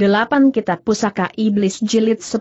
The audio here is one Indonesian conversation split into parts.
8 Kitab Pusaka Iblis Jilid 10.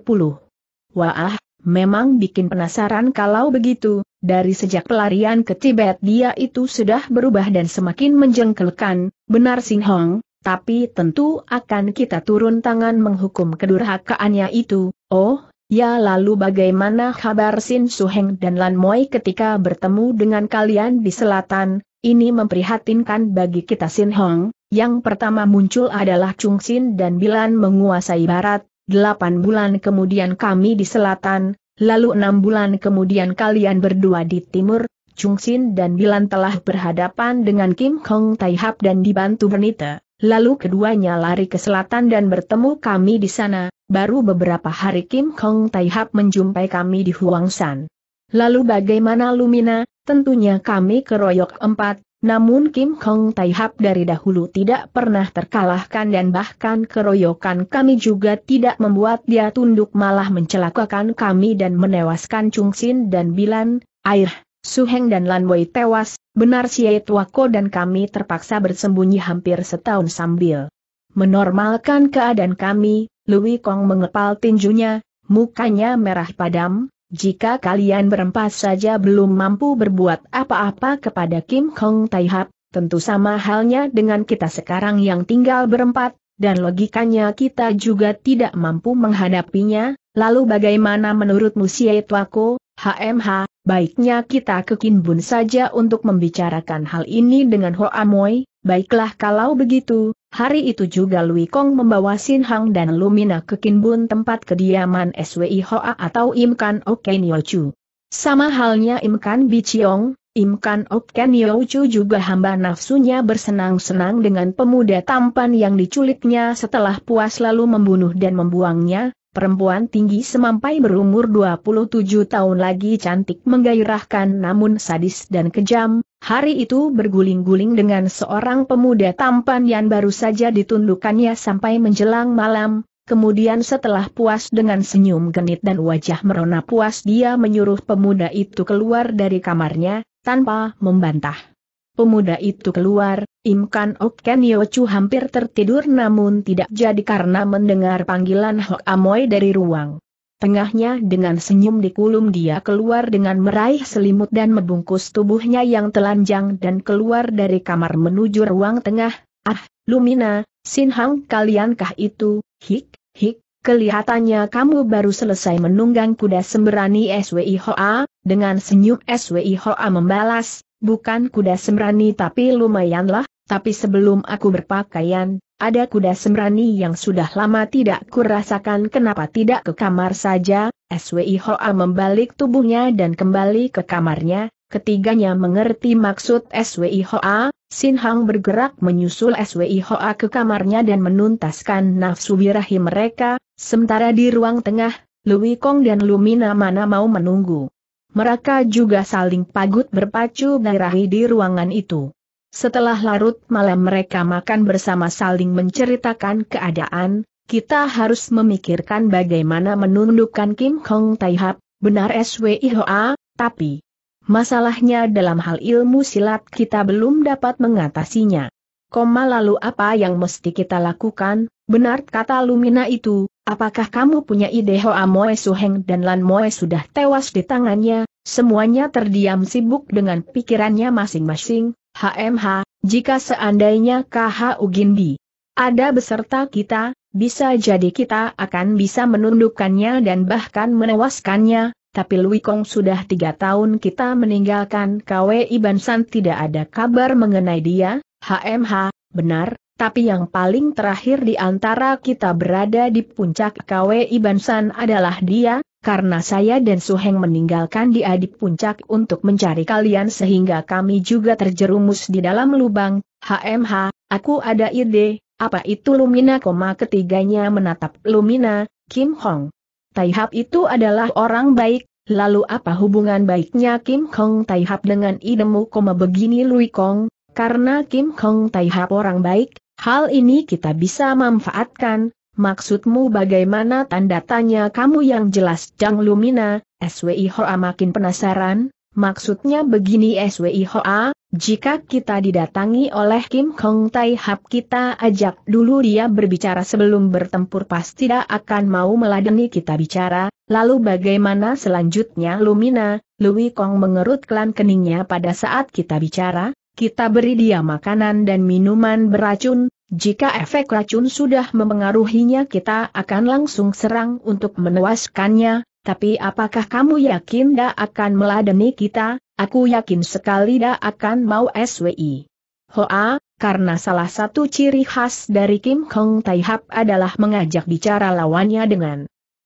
Wah, memang bikin penasaran kalau begitu, dari sejak pelarian ke Tibet dia itu sudah berubah dan semakin menjengkelkan, benar Sing Hong, tapi tentu akan kita turun tangan menghukum kedurhakaannya itu, oh, Ya lalu bagaimana kabar Sin Suheng dan Lan Moi ketika bertemu dengan kalian di selatan, ini memprihatinkan bagi kita Sin Hong, yang pertama muncul adalah Chung Sin dan Bilan menguasai barat, delapan bulan kemudian kami di selatan, lalu enam bulan kemudian kalian berdua di timur, Chung Sin dan Bilan telah berhadapan dengan Kim Hong Tai dan dibantu Bernita, lalu keduanya lari ke selatan dan bertemu kami di sana, baru beberapa hari Kim Kong Tai menjumpai kami di Huangshan. Lalu bagaimana Lumina? Tentunya kami keroyok empat, namun Kim Kong Tai Hap dari dahulu tidak pernah terkalahkan dan bahkan keroyokan kami juga tidak membuat dia tunduk malah mencelakakan kami dan menewaskan Chung Sin dan Bilan, Air, Suheng dan Lan Wei tewas, benar Siet Wako dan kami terpaksa bersembunyi hampir setahun sambil menormalkan keadaan kami, Louis Kong mengepal tinjunya, mukanya merah padam, jika kalian berempat saja belum mampu berbuat apa-apa kepada Kim Kong Taihap, tentu sama halnya dengan kita sekarang yang tinggal berempat, dan logikanya kita juga tidak mampu menghadapinya, lalu bagaimana menurutmu Xie Tuako, HMH, baiknya kita ke Kinbun saja untuk membicarakan hal ini dengan Hoa Moi, baiklah kalau begitu, Hari itu juga Lui Kong membawa Sin Hang dan Lumina ke Kinbun tempat kediaman SWI Hoa atau Imkan Oken Yochu. Sama halnya Imkan Biciong, Imkan Oken Yochu juga hamba nafsunya bersenang-senang dengan pemuda tampan yang diculiknya setelah puas lalu membunuh dan membuangnya, perempuan tinggi semampai berumur 27 tahun lagi cantik menggairahkan namun sadis dan kejam, hari itu berguling-guling dengan seorang pemuda tampan yang baru saja ditundukannya sampai menjelang malam, kemudian setelah puas dengan senyum genit dan wajah merona puas dia menyuruh pemuda itu keluar dari kamarnya, tanpa membantah. Pemuda itu keluar, Imkan Oken Yochu hampir tertidur namun tidak jadi karena mendengar panggilan Hok Amoy dari ruang. Tengahnya dengan senyum dikulum dia keluar dengan meraih selimut dan membungkus tubuhnya yang telanjang dan keluar dari kamar menuju ruang tengah. Ah, Lumina, Sinhang kaliankah itu, hik, hik, Kelihatannya kamu baru selesai menunggang kuda semberani SWI Hoa, dengan senyum SWI Hoa membalas, Bukan kuda sembrani tapi lumayanlah, tapi sebelum aku berpakaian, ada kuda sembrani yang sudah lama tidak kurasakan kenapa tidak ke kamar saja, SWI Hoa membalik tubuhnya dan kembali ke kamarnya, ketiganya mengerti maksud SWI Hoa, Sin Hang bergerak menyusul SWI Hoa ke kamarnya dan menuntaskan nafsu birahi mereka, sementara di ruang tengah, Louis Kong dan Lumina mana mau menunggu. Mereka juga saling pagut berpacu berahi di ruangan itu. Setelah larut malam mereka makan bersama saling menceritakan keadaan, kita harus memikirkan bagaimana menundukkan Kim Hong Tai Hap, benar SWIHOA, tapi masalahnya dalam hal ilmu silat kita belum dapat mengatasinya. Koma lalu apa yang mesti kita lakukan? Benar kata Lumina itu, apakah kamu punya ide Hoa Moe Suheng dan Lan Moe sudah tewas di tangannya, semuanya terdiam sibuk dengan pikirannya masing-masing, HMH, jika seandainya KH Ugindi ada beserta kita, bisa jadi kita akan bisa menundukkannya dan bahkan menewaskannya, tapi Lui Kong sudah tiga tahun kita meninggalkan KW Ibansan tidak ada kabar mengenai dia, HMH, benar, tapi yang paling terakhir di antara kita berada di puncak KW San adalah dia, karena saya dan Suheng meninggalkan dia di puncak untuk mencari kalian sehingga kami juga terjerumus di dalam lubang, HMH, aku ada ide, apa itu Lumina, koma ketiganya menatap Lumina, Kim Hong. Taihap itu adalah orang baik, lalu apa hubungan baiknya Kim Hong Taihap dengan idemu, koma begini Lui Kong, karena Kim Hong Taihap orang baik, Hal ini kita bisa manfaatkan, maksudmu bagaimana tanda tanya kamu yang jelas Jang Lumina, SWI Hoa makin penasaran, maksudnya begini SWI Hoa, jika kita didatangi oleh Kim Kong Tai Hap kita ajak dulu dia berbicara sebelum bertempur pasti tidak akan mau meladeni kita bicara, lalu bagaimana selanjutnya Lumina, Louis Kong mengerut kelan keningnya pada saat kita bicara, kita beri dia makanan dan minuman beracun, jika efek racun sudah mempengaruhinya, kita akan langsung serang untuk menewaskannya, tapi apakah kamu yakin dia akan meladeni kita? Aku yakin sekali dia akan mau SWI. Hoa, karena salah satu ciri khas dari Kim Hong Tai adalah mengajak bicara lawannya dengan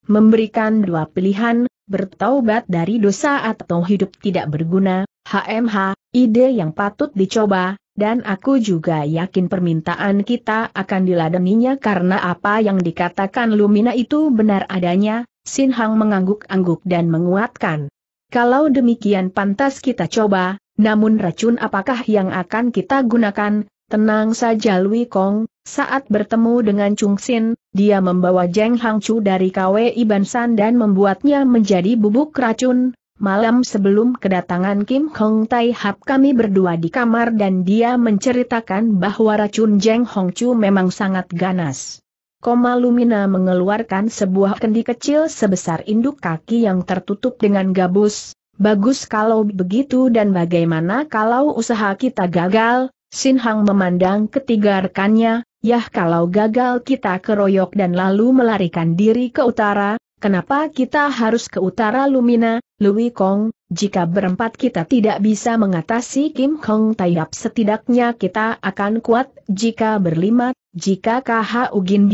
memberikan dua pilihan, bertaubat dari dosa atau hidup tidak berguna, HMH, Ide yang patut dicoba, dan aku juga yakin permintaan kita akan diladeninya karena apa yang dikatakan Lumina itu benar adanya, Sin Hang mengangguk-angguk dan menguatkan. Kalau demikian pantas kita coba, namun racun apakah yang akan kita gunakan? Tenang saja Lui Kong, saat bertemu dengan Chung Sin, dia membawa Jeng Hang Chu dari iban san dan membuatnya menjadi bubuk racun, Malam sebelum kedatangan Kim Hong Tai Hap kami berdua di kamar dan dia menceritakan bahwa racun Jeng Hong Chu memang sangat ganas. Koma Lumina mengeluarkan sebuah kendi kecil sebesar induk kaki yang tertutup dengan gabus. Bagus kalau begitu dan bagaimana kalau usaha kita gagal? Sin Hang memandang ketiga rekannya, yah kalau gagal kita keroyok dan lalu melarikan diri ke utara, kenapa kita harus ke utara Lumina, Louis Kong, jika berempat kita tidak bisa mengatasi Kim Kong Taiyap setidaknya kita akan kuat, jika berlima, jika KH Ugin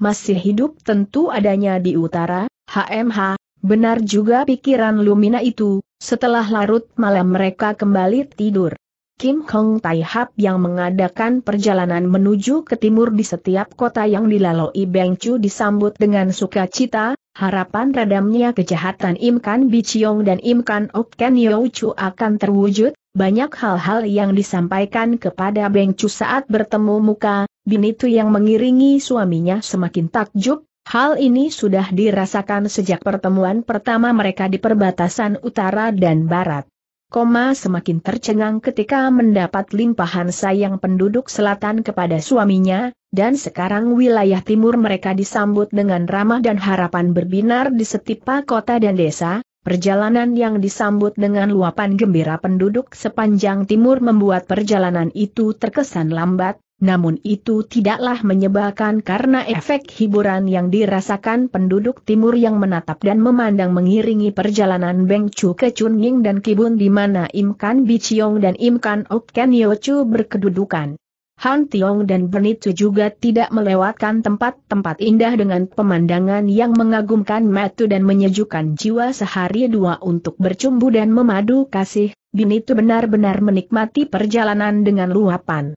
masih hidup tentu adanya di utara, HMH, benar juga pikiran Lumina itu, setelah larut malam mereka kembali tidur. Kim Kong Tai Hap yang mengadakan perjalanan menuju ke timur di setiap kota yang dilalui Beng Chu disambut dengan sukacita, harapan redamnya kejahatan Im Kan Chiong dan Im Kan Ok Ken Yau Chu akan terwujud, banyak hal-hal yang disampaikan kepada Beng Chu saat bertemu muka, Binitu yang mengiringi suaminya semakin takjub, Hal ini sudah dirasakan sejak pertemuan pertama mereka di perbatasan utara dan barat. Koma semakin tercengang ketika mendapat limpahan sayang penduduk selatan kepada suaminya, dan sekarang wilayah timur mereka disambut dengan ramah dan harapan berbinar di setiap kota dan desa, perjalanan yang disambut dengan luapan gembira penduduk sepanjang timur membuat perjalanan itu terkesan lambat, namun itu tidaklah menyebalkan karena efek hiburan yang dirasakan penduduk timur yang menatap dan memandang mengiringi perjalanan Beng Chu ke Chunying dan Kibun di mana Im Kan dan Im Kan Ok Ken Chu berkedudukan. Han Tiong dan Benitu juga tidak melewatkan tempat-tempat indah dengan pemandangan yang mengagumkan mata dan menyejukkan jiwa sehari dua untuk bercumbu dan memadu kasih, Benitu benar-benar menikmati perjalanan dengan luapan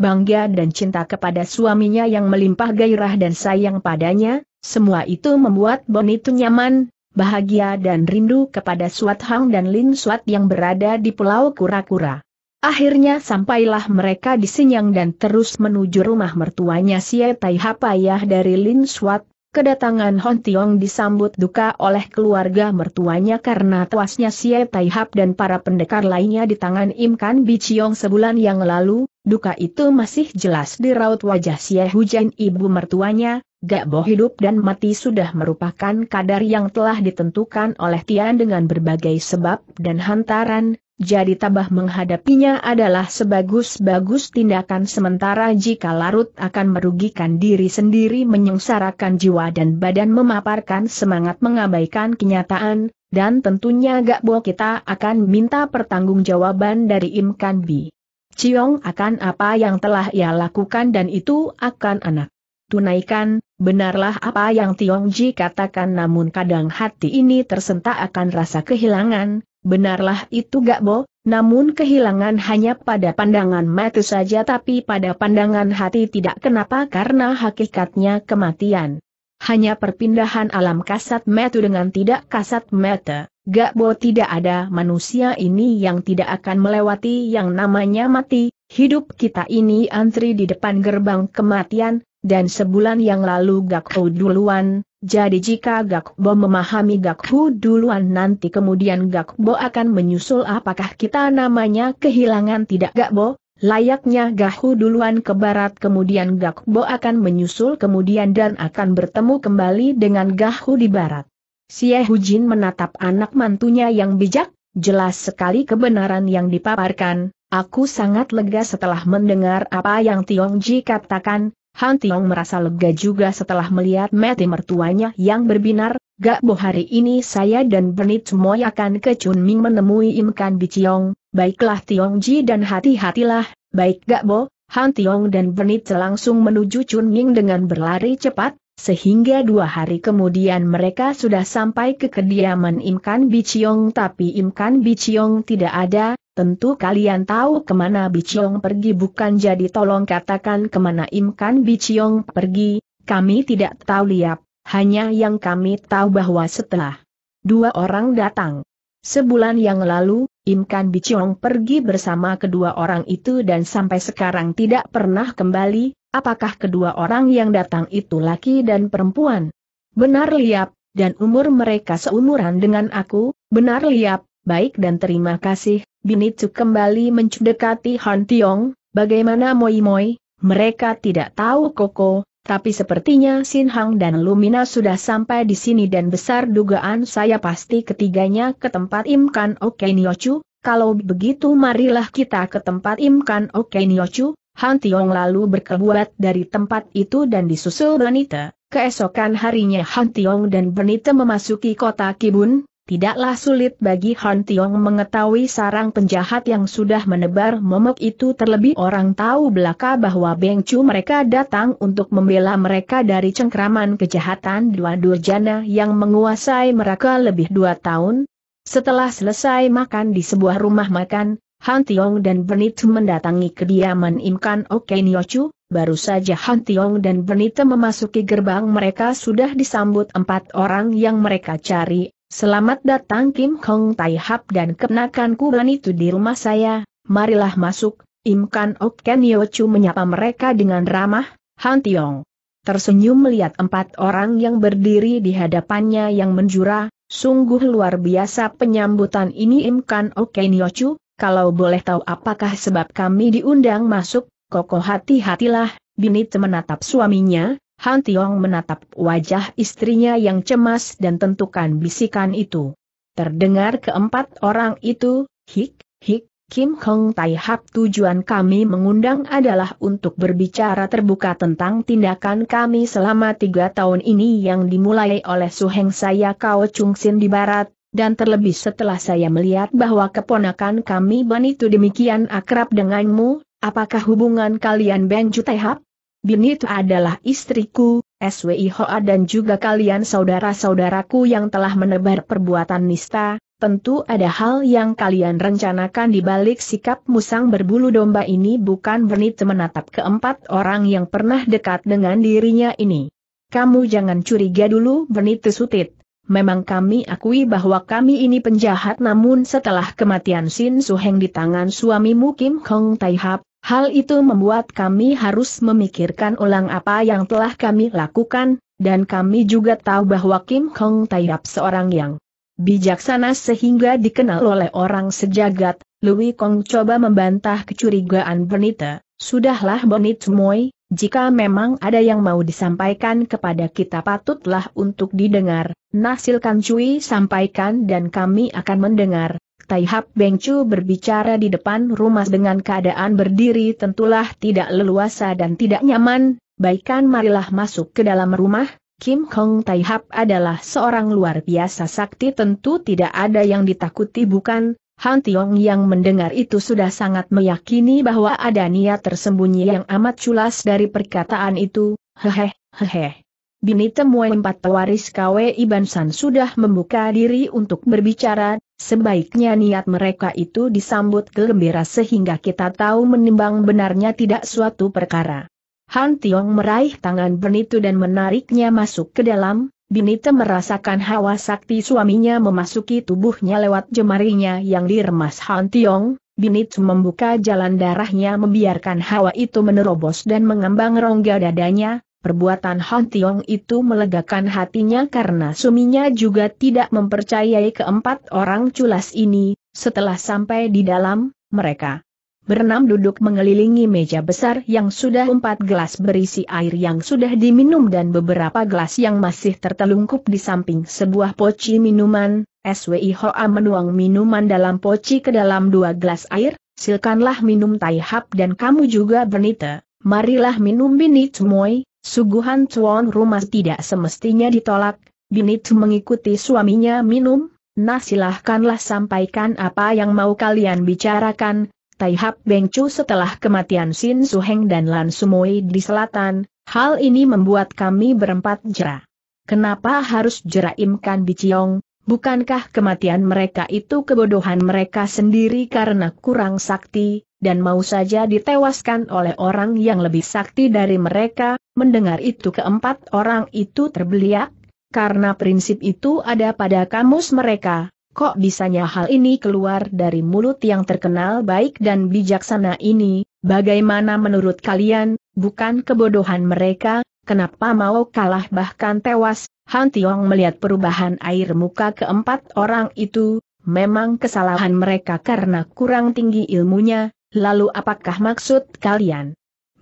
bangga dan cinta kepada suaminya yang melimpah gairah dan sayang padanya, semua itu membuat Boni itu nyaman, bahagia dan rindu kepada Suat Hang dan Lin Suat yang berada di Pulau Kura-Kura. Akhirnya sampailah mereka di Sinyang dan terus menuju rumah mertuanya Sia Tai Hapayah dari Lin Suat. Kedatangan Hon Tiong disambut duka oleh keluarga mertuanya karena tuasnya Sia Tai Hap dan para pendekar lainnya di tangan Im Kan Chiong sebulan yang lalu, Duka itu masih jelas di raut wajah Xie Hujan ibu mertuanya, gak boh hidup dan mati sudah merupakan kadar yang telah ditentukan oleh Tian dengan berbagai sebab dan hantaran, jadi tabah menghadapinya adalah sebagus-bagus tindakan sementara jika larut akan merugikan diri sendiri menyengsarakan jiwa dan badan memaparkan semangat mengabaikan kenyataan, dan tentunya gak boh kita akan minta pertanggungjawaban dari Im Bi. Ciong akan apa yang telah ia lakukan dan itu akan anak. Tunaikan, benarlah apa yang Tiong Ji katakan namun kadang hati ini tersentak akan rasa kehilangan, benarlah itu gak bo, namun kehilangan hanya pada pandangan mata saja tapi pada pandangan hati tidak kenapa karena hakikatnya kematian. Hanya perpindahan alam kasat metu dengan tidak kasat metu. Gakbo tidak ada manusia ini yang tidak akan melewati yang namanya mati, hidup kita ini antri di depan gerbang kematian, dan sebulan yang lalu Gakbo duluan, jadi jika Gakbo memahami Gakbo duluan nanti kemudian Gakbo akan menyusul apakah kita namanya kehilangan tidak Gakbo, Layaknya Gahu duluan ke barat kemudian Gakbo akan menyusul kemudian dan akan bertemu kembali dengan Gahu di barat. Xie Jin menatap anak mantunya yang bijak, jelas sekali kebenaran yang dipaparkan, aku sangat lega setelah mendengar apa yang Tiong Ji katakan, Han Tiong merasa lega juga setelah melihat mati mertuanya yang berbinar, gak boh hari ini saya dan Bernit Moy akan ke Chun Ming menemui Imkan Biciong, baiklah Tiong Ji dan hati-hatilah, baik gak boh, Han Tiong dan Bernit langsung menuju Chun Ming dengan berlari cepat, sehingga dua hari kemudian mereka sudah sampai ke kediaman Imkan Biciong tapi Imkan Biciong tidak ada, tentu kalian tahu kemana Biciong pergi bukan jadi tolong katakan kemana Imkan Biciong pergi, kami tidak tahu liap, hanya yang kami tahu bahwa setelah dua orang datang. Sebulan yang lalu, Imkan Biciong pergi bersama kedua orang itu dan sampai sekarang tidak pernah kembali, Apakah kedua orang yang datang itu laki dan perempuan? Benar liap, dan umur mereka seumuran dengan aku, benar liap, baik dan terima kasih, Binicu kembali mencudekati Han Tiong, bagaimana Moi Moi, mereka tidak tahu Koko, tapi sepertinya Sin Hang dan Lumina sudah sampai di sini dan besar dugaan saya pasti ketiganya ke tempat Imkan Oke Niochu, kalau begitu marilah kita ke tempat Imkan Oke Niochu, Han Tiong lalu berkeluat dari tempat itu dan disusul Benita. Keesokan harinya Han Tiong dan Benita memasuki kota Kibun. Tidaklah sulit bagi Han Tiong mengetahui sarang penjahat yang sudah menebar momok itu terlebih orang tahu belaka bahwa Beng Chu mereka datang untuk membela mereka dari cengkraman kejahatan dua durjana yang menguasai mereka lebih dua tahun. Setelah selesai makan di sebuah rumah makan, Han Tiong dan Bernita mendatangi kediaman Imkan Oke Chu, baru saja Han Tiong dan Bernita memasuki gerbang mereka sudah disambut empat orang yang mereka cari, selamat datang Kim Hong Tai Hap dan kenakanku itu di rumah saya, marilah masuk, Imkan Oke Chu menyapa mereka dengan ramah, Han Tiong. Tersenyum melihat empat orang yang berdiri di hadapannya yang menjura, sungguh luar biasa penyambutan ini Imkan Oke Chu. Kalau boleh tahu apakah sebab kami diundang masuk, koko hati-hatilah, Binit menatap suaminya, Han Tiong menatap wajah istrinya yang cemas dan tentukan bisikan itu. Terdengar keempat orang itu, hik, hik, Kim Hong Tai Hap tujuan kami mengundang adalah untuk berbicara terbuka tentang tindakan kami selama tiga tahun ini yang dimulai oleh Suheng saya Kao Chung Sin di barat, dan terlebih setelah saya melihat bahwa keponakan kami Ban itu demikian akrab denganmu, apakah hubungan kalian Beng Jutehap? Bin itu adalah istriku, SWI Hoa dan juga kalian saudara-saudaraku yang telah menebar perbuatan nista, tentu ada hal yang kalian rencanakan di balik sikap musang berbulu domba ini bukan Bernit menatap keempat orang yang pernah dekat dengan dirinya ini. Kamu jangan curiga dulu Bernit Sutit, Memang kami akui bahwa kami ini penjahat namun setelah kematian Sin Suheng di tangan suamimu Kim Kong Tai Hap, hal itu membuat kami harus memikirkan ulang apa yang telah kami lakukan, dan kami juga tahu bahwa Kim Kong Tai Hap seorang yang bijaksana sehingga dikenal oleh orang sejagat, Louis Kong coba membantah kecurigaan Bernita. Sudahlah Bonit Moy, jika memang ada yang mau disampaikan kepada kita patutlah untuk didengar, nasilkan cuy, sampaikan dan kami akan mendengar. Taihap Bengcu berbicara di depan rumah dengan keadaan berdiri tentulah tidak leluasa dan tidak nyaman, baikan marilah masuk ke dalam rumah, Kim Hong Taihap adalah seorang luar biasa sakti tentu tidak ada yang ditakuti bukan, Han Tiong yang mendengar itu sudah sangat meyakini bahwa ada niat tersembunyi yang amat culas dari perkataan itu, hehe, hehe. Bini temui empat pewaris KW Iban San sudah membuka diri untuk berbicara, sebaiknya niat mereka itu disambut gembira sehingga kita tahu menimbang benarnya tidak suatu perkara. Han Tiong meraih tangan Benitu dan menariknya masuk ke dalam, Binita merasakan hawa sakti suaminya memasuki tubuhnya lewat jemarinya yang diremas Han Tiong, Binit membuka jalan darahnya membiarkan hawa itu menerobos dan mengembang rongga dadanya, perbuatan Han Tiong itu melegakan hatinya karena suminya juga tidak mempercayai keempat orang culas ini, setelah sampai di dalam, mereka Berenam duduk mengelilingi meja besar yang sudah empat gelas berisi air yang sudah diminum dan beberapa gelas yang masih tertelungkup di samping sebuah poci minuman, SWI Hoa menuang minuman dalam poci ke dalam dua gelas air, Silakanlah minum tai hap dan kamu juga bernita, marilah minum bini tumoy, suguhan tuan rumah tidak semestinya ditolak, bini mengikuti suaminya minum, nah silahkanlah sampaikan apa yang mau kalian bicarakan, Tai Hap setelah kematian Sin Suheng dan Lan Sumoi di selatan, hal ini membuat kami berempat jera. Kenapa harus jera Imkan Biciong, bukankah kematian mereka itu kebodohan mereka sendiri karena kurang sakti, dan mau saja ditewaskan oleh orang yang lebih sakti dari mereka, mendengar itu keempat orang itu terbeliak, karena prinsip itu ada pada kamus mereka, kok bisanya hal ini keluar dari mulut yang terkenal baik dan bijaksana ini, bagaimana menurut kalian, bukan kebodohan mereka, kenapa mau kalah bahkan tewas, Han Tiong melihat perubahan air muka keempat orang itu, memang kesalahan mereka karena kurang tinggi ilmunya, lalu apakah maksud kalian?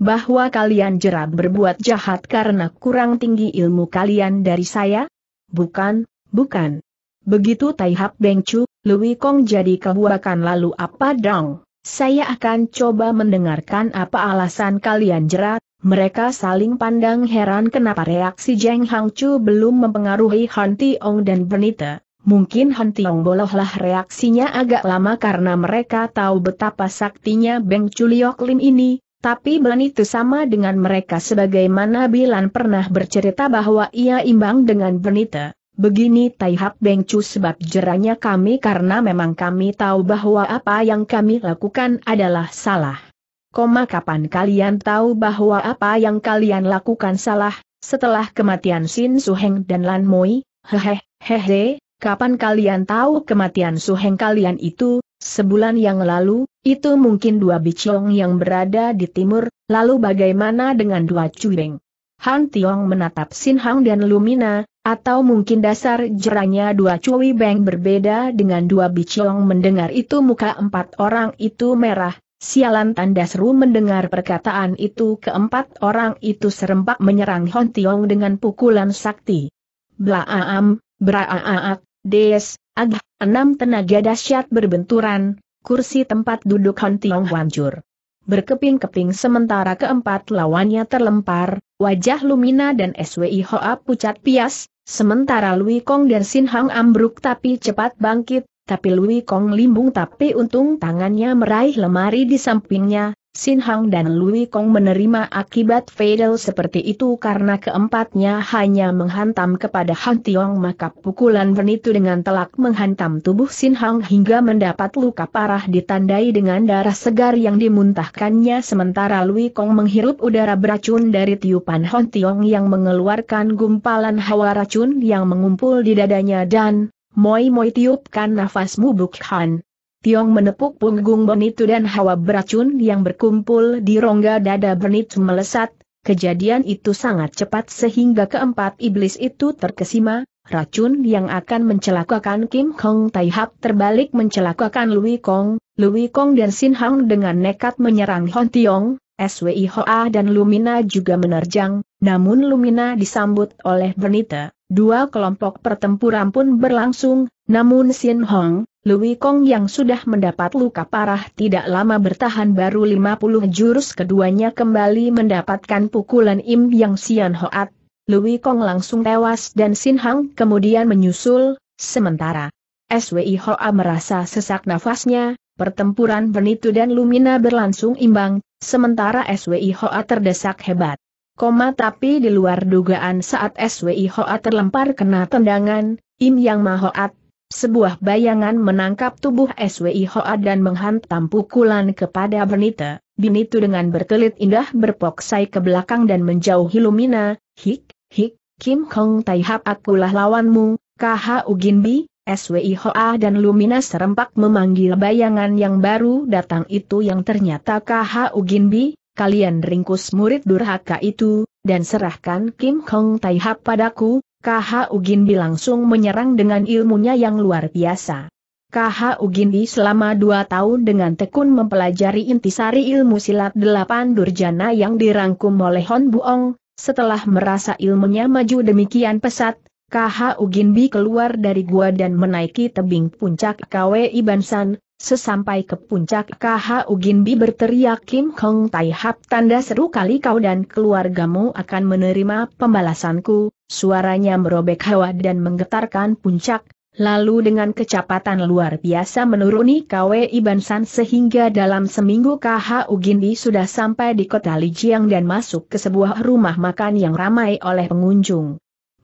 Bahwa kalian jerat berbuat jahat karena kurang tinggi ilmu kalian dari saya? Bukan, bukan. Begitu Tai Hap Beng Chu, Lui Kong jadi kebuakan lalu apa dong? Saya akan coba mendengarkan apa alasan kalian jerat, mereka saling pandang heran kenapa reaksi Jeng Hang Chu belum mempengaruhi Han Ong dan Bernita. Mungkin Han Ong bolehlah reaksinya agak lama karena mereka tahu betapa saktinya Beng Chuliok Lim ini, tapi Blan itu sama dengan mereka sebagaimana Bilan pernah bercerita bahwa ia imbang dengan Bernita. Begini Tai Hak Beng Chu sebab jeranya kami karena memang kami tahu bahwa apa yang kami lakukan adalah salah. Koma kapan kalian tahu bahwa apa yang kalian lakukan salah, setelah kematian Sin Suheng dan Lan Moi, hehe, hehe, kapan kalian tahu kematian Suheng kalian itu, sebulan yang lalu, itu mungkin dua bicong yang berada di timur, lalu bagaimana dengan dua cuing? Han Tiong menatap Sin Hang dan Lumina, atau mungkin dasar jeranya dua cuwi beng berbeda dengan dua biciong mendengar itu muka empat orang itu merah, sialan tanda seru mendengar perkataan itu keempat orang itu serempak menyerang Hon Tiong dengan pukulan sakti. blaam braaak, des, ag, enam tenaga dahsyat berbenturan, kursi tempat duduk Hon Tiong hancur. Berkeping-keping sementara keempat lawannya terlempar, wajah Lumina dan SWI Hoa pucat pias, Sementara Lui Kong dan Sin Hang ambruk tapi cepat bangkit, tapi Lui Kong limbung tapi untung tangannya meraih lemari di sampingnya, Sin Hang dan Lui Kong menerima akibat fatal seperti itu karena keempatnya hanya menghantam kepada Han Tiong maka pukulan itu dengan telak menghantam tubuh Sin Hang hingga mendapat luka parah ditandai dengan darah segar yang dimuntahkannya sementara Lui Kong menghirup udara beracun dari tiupan Han Tiong yang mengeluarkan gumpalan hawa racun yang mengumpul di dadanya dan Moi Moi tiupkan nafas mubuk Han. Tiong menepuk punggung Bonitu dan hawa beracun yang berkumpul di rongga dada Bonitu melesat, kejadian itu sangat cepat sehingga keempat iblis itu terkesima, racun yang akan mencelakakan Kim Hong Tai Hap terbalik mencelakakan Lui Kong, Lui Kong dan Sin Hang dengan nekat menyerang Hon Tiong, SWI Hoa dan Lumina juga menerjang, namun Lumina disambut oleh Bernita. Dua kelompok pertempuran pun berlangsung, namun Sin Hong, Lui Kong yang sudah mendapat luka parah tidak lama bertahan baru 50 jurus keduanya kembali mendapatkan pukulan Im Yang Sian Hoat. Lui Kong langsung tewas dan Sin Hang kemudian menyusul, sementara SWI Hoa merasa sesak nafasnya, pertempuran Benitu dan Lumina berlangsung imbang, sementara SWI Hoa terdesak hebat. Koma tapi di luar dugaan saat SWI Hoa terlempar kena tendangan, Im Yang Mahoat sebuah bayangan menangkap tubuh SWI Hoa dan menghantam pukulan kepada Benita. itu dengan bertelit indah berpoksai ke belakang dan menjauhi Lumina. Hik, hik, Kim Kong Tai Hap akulah lawanmu, KH Uginbi, SWI Hoa dan Lumina serempak memanggil bayangan yang baru datang itu yang ternyata KH Uginbi, kalian ringkus murid durhaka itu, dan serahkan Kim Kong Tai Hap padaku, KH Ugindi langsung menyerang dengan ilmunya yang luar biasa. KH Ugindi selama dua tahun dengan tekun mempelajari intisari ilmu silat delapan durjana yang dirangkum oleh Hon Buong, setelah merasa ilmunya maju demikian pesat, KH Uginbi keluar dari gua dan menaiki tebing puncak Kwe Bansan, Sesampai ke puncak Kh Ginbi berteriak Kim Hong Tai Hap tanda seru kali kau dan keluargamu akan menerima pembalasanku, suaranya merobek hawa dan menggetarkan puncak, lalu dengan kecepatan luar biasa menuruni Iban San sehingga dalam seminggu Kh Ginbi sudah sampai di kota Lijiang dan masuk ke sebuah rumah makan yang ramai oleh pengunjung.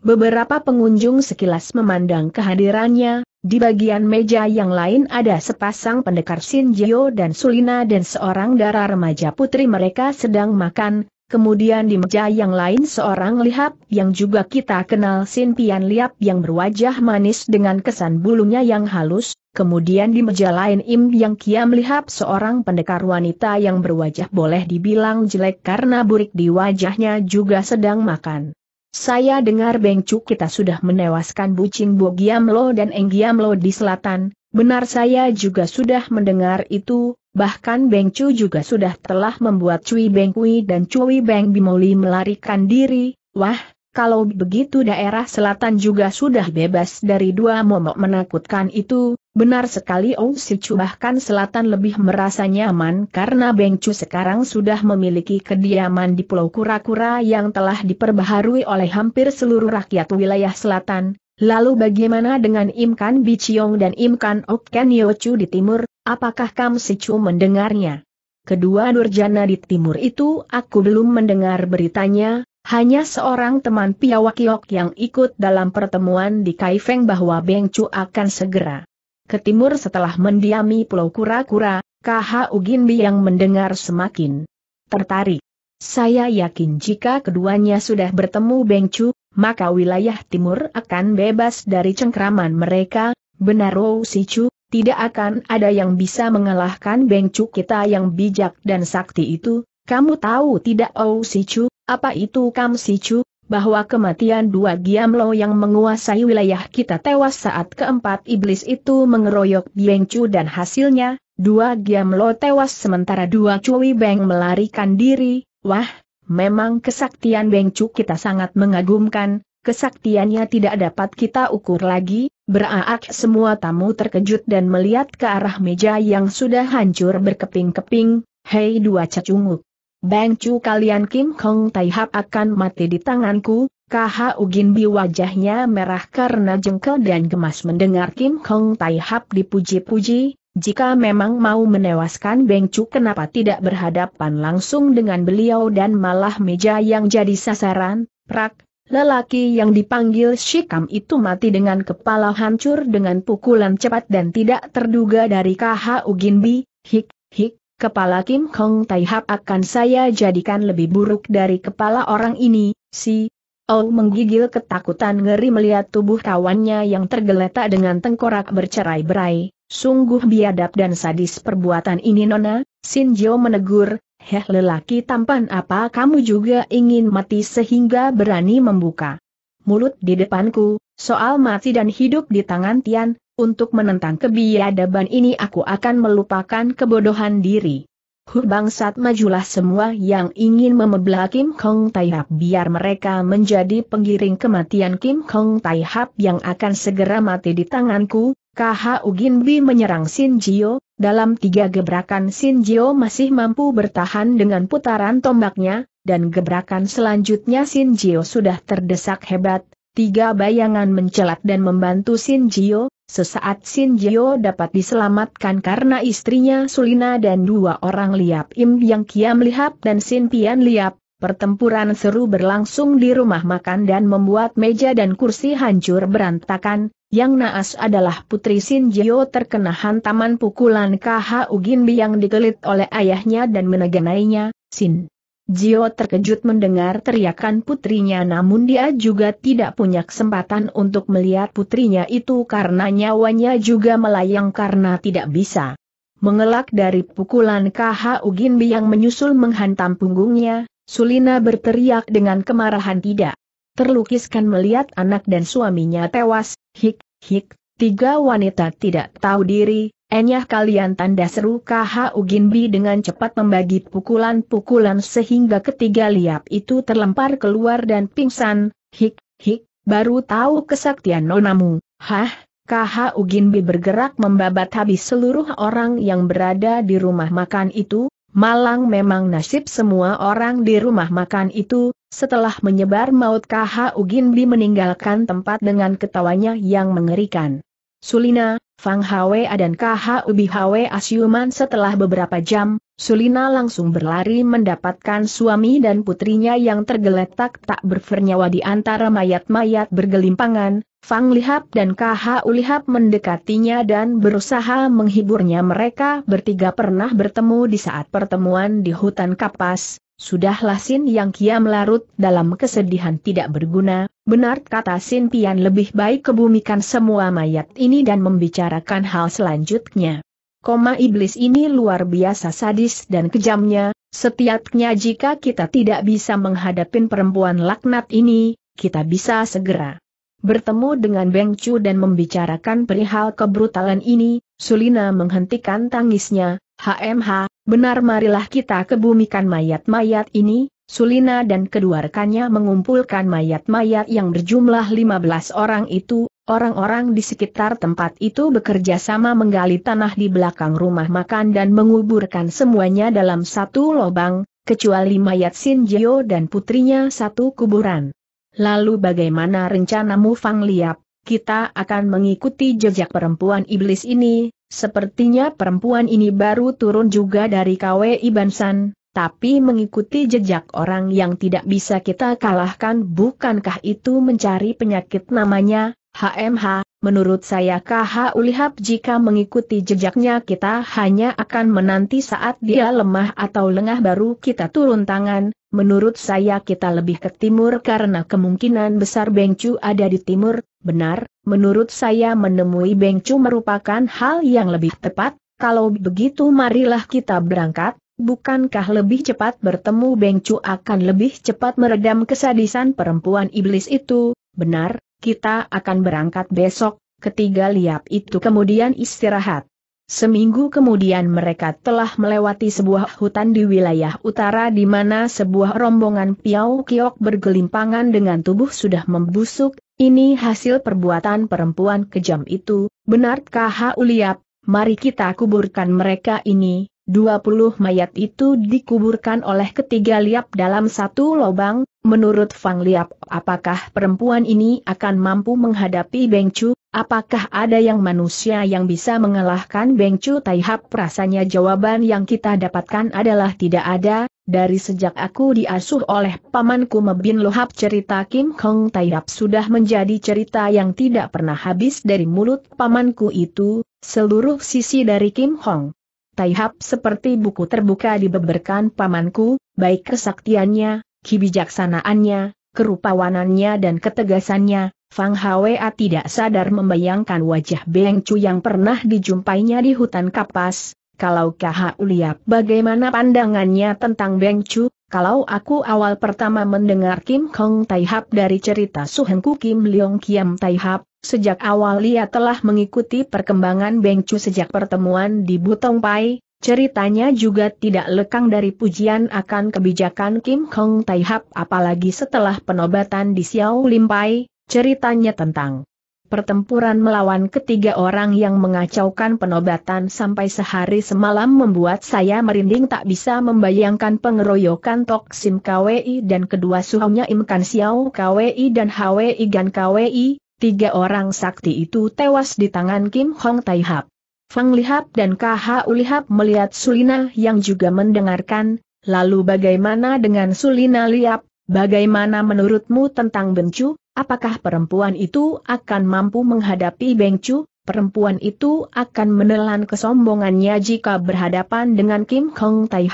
Beberapa pengunjung sekilas memandang kehadirannya, di bagian meja yang lain ada sepasang pendekar Sinjio dan Sulina dan seorang darah remaja putri mereka sedang makan, kemudian di meja yang lain seorang lihap yang juga kita kenal Sin Pian Liap yang berwajah manis dengan kesan bulunya yang halus, kemudian di meja lain Im Yang Kia Lihap seorang pendekar wanita yang berwajah boleh dibilang jelek karena burik di wajahnya juga sedang makan. Saya dengar Bengcu kita sudah menewaskan Bucing Bogiamlo dan Eng Lo di selatan, benar saya juga sudah mendengar itu, bahkan Bengcu juga sudah telah membuat Cui Kui dan Cui Beng Bimoli melarikan diri, wah, kalau begitu daerah selatan juga sudah bebas dari dua momok menakutkan itu, benar sekali Ong Oh, Sichu bahkan selatan lebih merasa nyaman karena Bengcu sekarang sudah memiliki kediaman di Pulau Kura-Kura yang telah diperbaharui oleh hampir seluruh rakyat wilayah selatan. Lalu bagaimana dengan Imkan Biciong dan Imkan Oken Yochu di timur, apakah Kam Sichu mendengarnya? Kedua Nurjana di timur itu aku belum mendengar beritanya, hanya seorang teman Piawakiok yang ikut dalam pertemuan di Kaifeng bahwa Beng Chu akan segera ke timur setelah mendiami Pulau Kura-Kura, KH Uginbi yang mendengar semakin tertarik. Saya yakin jika keduanya sudah bertemu Beng Chu, maka wilayah timur akan bebas dari cengkraman mereka, benar Wu Si Chu, tidak akan ada yang bisa mengalahkan Beng Chu kita yang bijak dan sakti itu, kamu tahu tidak Wu Si Chu? Apa itu Kam Sichu? Bahwa kematian dua Giamlo yang menguasai wilayah kita tewas saat keempat iblis itu mengeroyok Chu dan hasilnya, dua Giamlo tewas sementara dua Cui Beng melarikan diri, wah, memang kesaktian Bengcu kita sangat mengagumkan, kesaktiannya tidak dapat kita ukur lagi, beraak semua tamu terkejut dan melihat ke arah meja yang sudah hancur berkeping-keping, hei dua cacunguk. Bang Chu kalian Kim Kong Tai Hap akan mati di tanganku, Kha Ugin Bi wajahnya merah karena jengkel dan gemas mendengar Kim Kong Tai Hap dipuji-puji, jika memang mau menewaskan Bang Chu kenapa tidak berhadapan langsung dengan beliau dan malah meja yang jadi sasaran, prak, Lelaki yang dipanggil Shikam itu mati dengan kepala hancur dengan pukulan cepat dan tidak terduga dari Kha Uginbi, hik, hik, kepala Kim Kong Tai Hap akan saya jadikan lebih buruk dari kepala orang ini, si Oh menggigil ketakutan ngeri melihat tubuh kawannya yang tergeletak dengan tengkorak bercerai-berai. Sungguh biadab dan sadis perbuatan ini Nona, Jo menegur, heh lelaki tampan apa kamu juga ingin mati sehingga berani membuka mulut di depanku, soal mati dan hidup di tangan Tian, untuk menentang kebiadaban ini aku akan melupakan kebodohan diri. Huh bangsat majulah semua yang ingin membelah Kim Kong Taihap biar mereka menjadi penggiring kematian Kim Kong Taihap yang akan segera mati di tanganku, KH Uginbi menyerang Sin Jio, dalam tiga gebrakan Sin Jio masih mampu bertahan dengan putaran tombaknya, dan gebrakan selanjutnya Sin Jio sudah terdesak hebat, tiga bayangan mencelat dan membantu Sin Jio, Sesaat Sin Jio dapat diselamatkan karena istrinya Sulina dan dua orang Liap Im yang Kiam Lihap dan Sin Pian Liap, pertempuran seru berlangsung di rumah makan dan membuat meja dan kursi hancur berantakan, yang naas adalah putri Sin Jio terkena hantaman pukulan KH Ugin yang digelit oleh ayahnya dan menegangainya, Sin. Jio terkejut mendengar teriakan putrinya namun dia juga tidak punya kesempatan untuk melihat putrinya itu karena nyawanya juga melayang karena tidak bisa. Mengelak dari pukulan KH Uginbi yang menyusul menghantam punggungnya, Sulina berteriak dengan kemarahan tidak. Terlukiskan melihat anak dan suaminya tewas, hik, hik, tiga wanita tidak tahu diri, Enyah kalian tanda seru KHU Ginbi dengan cepat membagi pukulan-pukulan sehingga ketiga liap itu terlempar keluar dan pingsan, hik, hik, baru tahu kesaktian nonamu, hah, KHU Ginbi bergerak membabat habis seluruh orang yang berada di rumah makan itu, malang memang nasib semua orang di rumah makan itu, setelah menyebar maut KHU Ginbi meninggalkan tempat dengan ketawanya yang mengerikan. Sulina, Fang Hwe dan KH Ubi Hwa Asyuman setelah beberapa jam, Sulina langsung berlari mendapatkan suami dan putrinya yang tergeletak tak bernyawa di antara mayat-mayat bergelimpangan, Fang Lihap dan KH Ulihap mendekatinya dan berusaha menghiburnya mereka bertiga pernah bertemu di saat pertemuan di hutan kapas, sudahlah Sin Yang kiam larut dalam kesedihan tidak berguna, Benar kata Sin Tian lebih baik kebumikan semua mayat ini dan membicarakan hal selanjutnya. Koma iblis ini luar biasa sadis dan kejamnya, setiapnya jika kita tidak bisa menghadapin perempuan laknat ini, kita bisa segera bertemu dengan Beng Chu dan membicarakan perihal kebrutalan ini, Sulina menghentikan tangisnya, HMH, benar marilah kita kebumikan mayat-mayat ini, Sulina dan kedua rekannya mengumpulkan mayat-mayat yang berjumlah 15 orang itu, orang-orang di sekitar tempat itu bekerja sama menggali tanah di belakang rumah makan dan menguburkan semuanya dalam satu lubang, kecuali mayat Sinjio dan putrinya satu kuburan. Lalu bagaimana rencanamu Fang Liap, kita akan mengikuti jejak perempuan iblis ini, sepertinya perempuan ini baru turun juga dari KWI Bansan, tapi mengikuti jejak orang yang tidak bisa kita kalahkan bukankah itu mencari penyakit namanya, HMH, menurut saya KH Ulihap jika mengikuti jejaknya kita hanya akan menanti saat dia lemah atau lengah baru kita turun tangan, menurut saya kita lebih ke timur karena kemungkinan besar Bengcu ada di timur, benar, menurut saya menemui Bengcu merupakan hal yang lebih tepat, kalau begitu marilah kita berangkat, Bukankah lebih cepat bertemu Bengcu akan lebih cepat meredam kesadisan perempuan iblis itu? Benar, kita akan berangkat besok, ketiga liap itu kemudian istirahat. Seminggu kemudian mereka telah melewati sebuah hutan di wilayah utara di mana sebuah rombongan Piau Kiok bergelimpangan dengan tubuh sudah membusuk, ini hasil perbuatan perempuan kejam itu, benarkah Uliap, mari kita kuburkan mereka ini, 20 mayat itu dikuburkan oleh ketiga liap dalam satu lobang, menurut Fang Liap apakah perempuan ini akan mampu menghadapi Beng Chu, apakah ada yang manusia yang bisa mengalahkan Beng Chu Taihap rasanya jawaban yang kita dapatkan adalah tidak ada, dari sejak aku diasuh oleh pamanku Mebin Lohap cerita Kim Hong Taihap sudah menjadi cerita yang tidak pernah habis dari mulut pamanku itu, seluruh sisi dari Kim Hong. Taihap seperti buku terbuka dibeberkan pamanku, baik kesaktiannya, kebijaksanaannya, kerupawanannya dan ketegasannya, Fang Hwa tidak sadar membayangkan wajah Beng Chu yang pernah dijumpainya di hutan kapas, kalau KHU lihat bagaimana pandangannya tentang Beng Chu, kalau aku awal pertama mendengar Kim Kong Tai Hap dari cerita Suhenku Kim Leong Kiam Tai Hap, sejak awal ia telah mengikuti perkembangan Beng Chu sejak pertemuan di Butong Pai, ceritanya juga tidak lekang dari pujian akan kebijakan Kim Kong Tai Hap apalagi setelah penobatan di Xiao Lim Pai, ceritanya tentang Pertempuran melawan ketiga orang yang mengacaukan penobatan sampai sehari semalam membuat saya merinding tak bisa membayangkan pengeroyokan Tok Sim KWI dan kedua suhunya Im Kan Xiao KWI dan HWI Gan KWI, tiga orang sakti itu tewas di tangan Kim Hong Tai Hap. Fang Lihap dan KH Ulihap melihat Sulina yang juga mendengarkan, lalu bagaimana dengan Sulina Liap, bagaimana menurutmu tentang Bencu? Apakah perempuan itu akan mampu menghadapi Beng Chu? Perempuan itu akan menelan kesombongannya jika berhadapan dengan Kim Hong Tai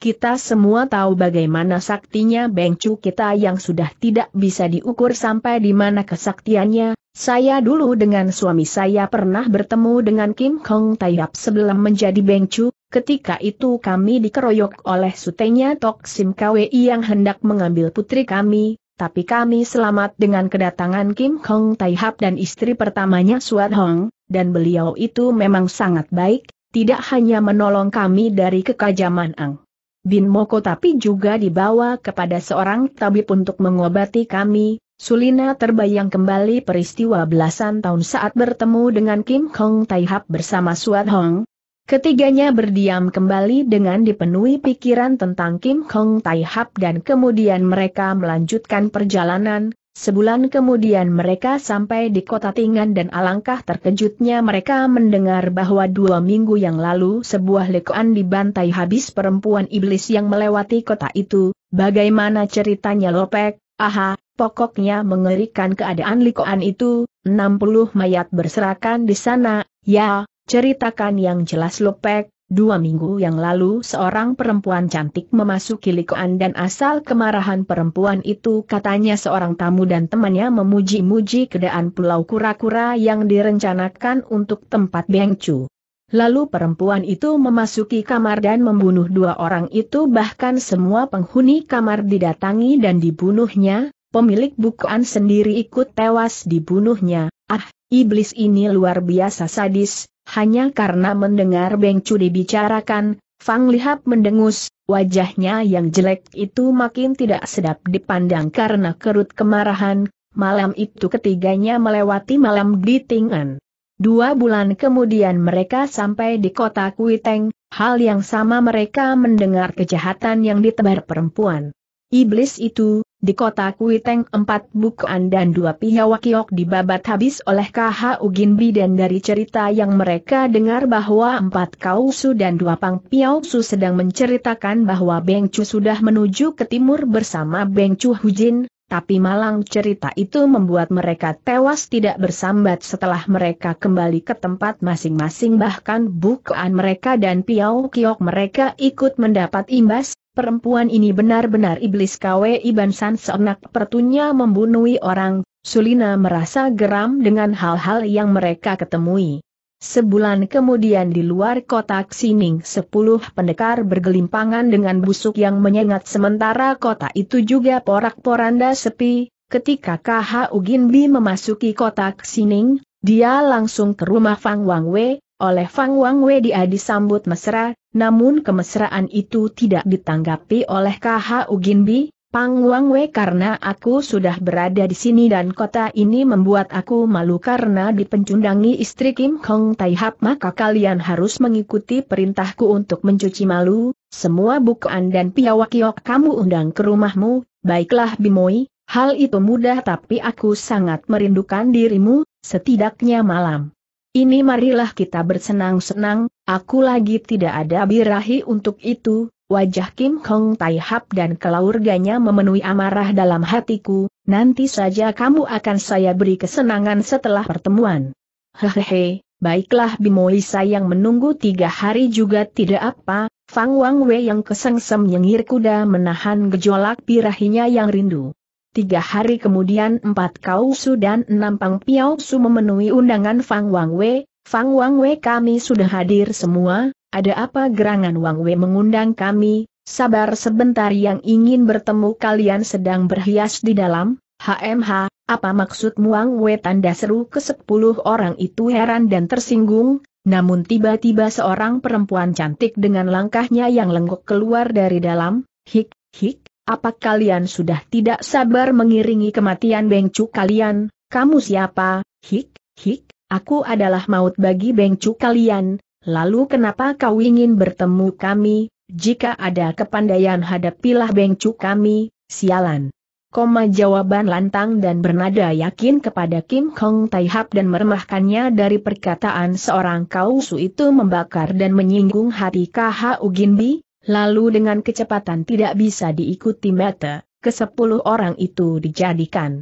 Kita semua tahu bagaimana saktinya Beng Chu kita yang sudah tidak bisa diukur sampai di mana kesaktiannya. Saya dulu dengan suami saya pernah bertemu dengan Kim Hong Tai sebelum menjadi Beng Chu. Ketika itu kami dikeroyok oleh sutenya Tok Sim Kwe yang hendak mengambil putri kami, tapi kami selamat dengan kedatangan Kim Hong Tai dan istri pertamanya Suat Hong, dan beliau itu memang sangat baik, tidak hanya menolong kami dari kekajaman Ang Bin Moko tapi juga dibawa kepada seorang tabib untuk mengobati kami, Sulina terbayang kembali peristiwa belasan tahun saat bertemu dengan Kim Hong Tai bersama Suat Hong, Ketiganya berdiam kembali dengan dipenuhi pikiran tentang Kim Hong Tai Hap dan kemudian mereka melanjutkan perjalanan, sebulan kemudian mereka sampai di kota Tingan dan alangkah terkejutnya mereka mendengar bahwa dua minggu yang lalu sebuah lekuan dibantai habis perempuan iblis yang melewati kota itu, bagaimana ceritanya Lopek, aha, pokoknya mengerikan keadaan lekuan itu, 60 mayat berserakan di sana, ya, Ceritakan yang jelas Lopek, dua minggu yang lalu seorang perempuan cantik memasuki likoan dan asal kemarahan perempuan itu katanya seorang tamu dan temannya memuji-muji keadaan pulau kura-kura yang direncanakan untuk tempat bengcu. Lalu perempuan itu memasuki kamar dan membunuh dua orang itu bahkan semua penghuni kamar didatangi dan dibunuhnya, pemilik bukuan sendiri ikut tewas dibunuhnya, ah, iblis ini luar biasa sadis, hanya karena mendengar Beng Cu dibicarakan, Fang Lihap mendengus, wajahnya yang jelek itu makin tidak sedap dipandang karena kerut kemarahan, malam itu ketiganya melewati malam di Ting'an. Dua bulan kemudian mereka sampai di kota Kuiteng, hal yang sama mereka mendengar kejahatan yang ditebar perempuan. Iblis itu, di kota Kuiteng empat bukuan dan dua pihawakiok dibabat habis oleh KH Uginbi dan dari cerita yang mereka dengar bahwa empat kausu dan dua pang piausu sedang menceritakan bahwa Bengcu sudah menuju ke timur bersama Bengcu Hujin, tapi malang cerita itu membuat mereka tewas tidak bersambat setelah mereka kembali ke tempat masing-masing bahkan bukaan mereka dan piau kiok mereka ikut mendapat imbas, perempuan ini benar-benar iblis kawe Iban San seenak pertunya membunuhi orang, Sulina merasa geram dengan hal-hal yang mereka ketemui. Sebulan kemudian di luar kota Sining sepuluh pendekar bergelimpangan dengan busuk yang menyengat sementara kota itu juga porak-poranda sepi, ketika KH Uginbi memasuki kota Sining, dia langsung ke rumah Fang Wangwe, oleh Fang Wangwe dia disambut mesra, namun kemesraan itu tidak ditanggapi oleh KH Uginbi, Pang Wang Wei karena aku sudah berada di sini dan kota ini membuat aku malu karena dipencundangi istri Kim Hong Tai Hap maka kalian harus mengikuti perintahku untuk mencuci malu, semua bukaan dan piawakiok kamu undang ke rumahmu, baiklah Bimoi, hal itu mudah tapi aku sangat merindukan dirimu, setidaknya malam. Ini marilah kita bersenang-senang, aku lagi tidak ada birahi untuk itu, Wajah Kim Hong Tai Hap dan keluarganya memenuhi amarah dalam hatiku, nanti saja kamu akan saya beri kesenangan setelah pertemuan. Hehehe, baiklah Bimoisa yang menunggu tiga hari juga tidak apa, Fang Wang Wei yang kesengsem nyengir kuda menahan gejolak pirahinya yang rindu. Tiga hari kemudian empat kausu dan enam pang su memenuhi undangan Fang Wang Wei, Fang Wang Wei kami sudah hadir semua, ada apa gerangan Wang Wei mengundang kami, sabar sebentar yang ingin bertemu kalian sedang berhias di dalam, HMH, apa maksudmu Wang Wei tanda seru ke sepuluh orang itu heran dan tersinggung, namun tiba-tiba seorang perempuan cantik dengan langkahnya yang lengkuk keluar dari dalam, hik, hik, apa kalian sudah tidak sabar mengiringi kematian Bengcu kalian, kamu siapa, hik, hik, aku adalah maut bagi Bengcu kalian, Lalu kenapa kau ingin bertemu kami, jika ada kepandaian hadapilah bengcu kami, sialan. Koma jawaban lantang dan bernada yakin kepada Kim Kong Taihap dan meremahkannya dari perkataan seorang kausu itu membakar dan menyinggung hati KH Uginbi, lalu dengan kecepatan tidak bisa diikuti mata, sepuluh orang itu dijadikan